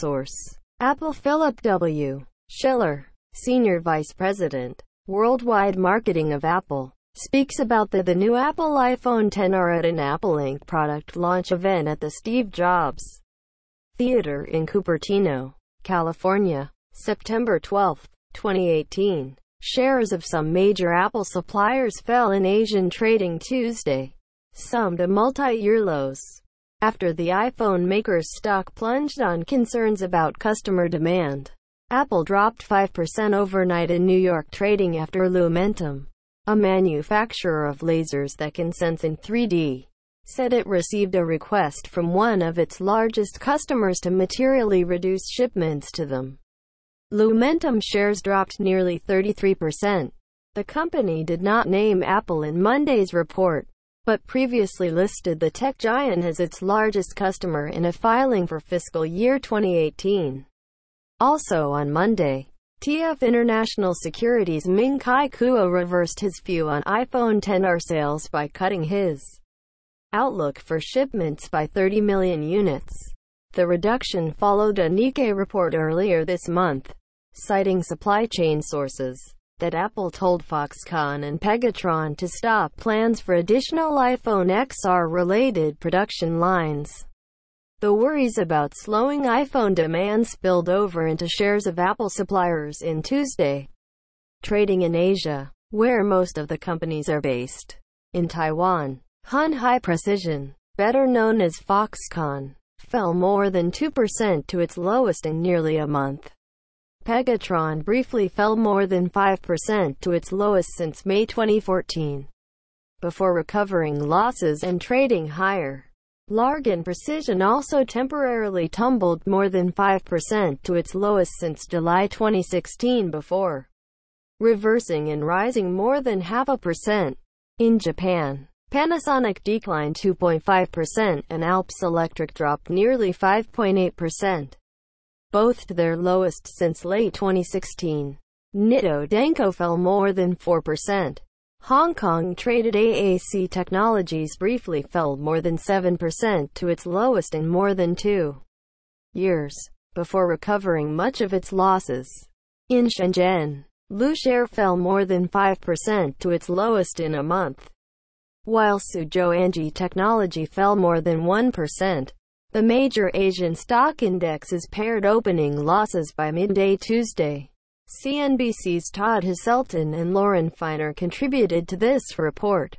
Source. Apple Philip W. Schiller, Senior Vice President, Worldwide Marketing of Apple, speaks about the, the new Apple iPhone 10R at an Apple Inc. product launch event at the Steve Jobs Theater in Cupertino, California, September 12, 2018. Shares of some major Apple suppliers fell in Asian trading Tuesday, some to multi-year lows. After the iPhone maker's stock plunged on concerns about customer demand, Apple dropped 5% overnight in New York trading after Lumentum, a manufacturer of lasers that can sense in 3D, said it received a request from one of its largest customers to materially reduce shipments to them. Lumentum shares dropped nearly 33%. The company did not name Apple in Monday's report, but previously listed the tech giant as its largest customer in a filing for fiscal year 2018. Also on Monday, TF International Securities Ming Kai Kuo reversed his view on iPhone 10R sales by cutting his outlook for shipments by 30 million units. The reduction followed a Nikkei report earlier this month, citing supply chain sources that Apple told Foxconn and Pegatron to stop plans for additional iPhone XR-related production lines. The worries about slowing iPhone demand spilled over into shares of Apple suppliers in Tuesday trading in Asia, where most of the companies are based. In Taiwan, High Precision, better known as Foxconn, fell more than 2% to its lowest in nearly a month. Pegatron briefly fell more than 5% to its lowest since May 2014, before recovering losses and trading higher. Largan Precision also temporarily tumbled more than 5% to its lowest since July 2016 before reversing and rising more than half a percent. In Japan, Panasonic declined 2.5% and Alps Electric dropped nearly 5.8% both to their lowest since late 2016. Nitto Denko fell more than 4%. Hong Kong traded AAC Technologies briefly fell more than 7% to its lowest in more than two years, before recovering much of its losses. In Shenzhen, Lushare fell more than 5% to its lowest in a month, while Suzhou Anji Technology fell more than 1%. The major Asian stock indexes paired opening losses by midday Tuesday. CNBC's Todd Hiselton and Lauren Feiner contributed to this report.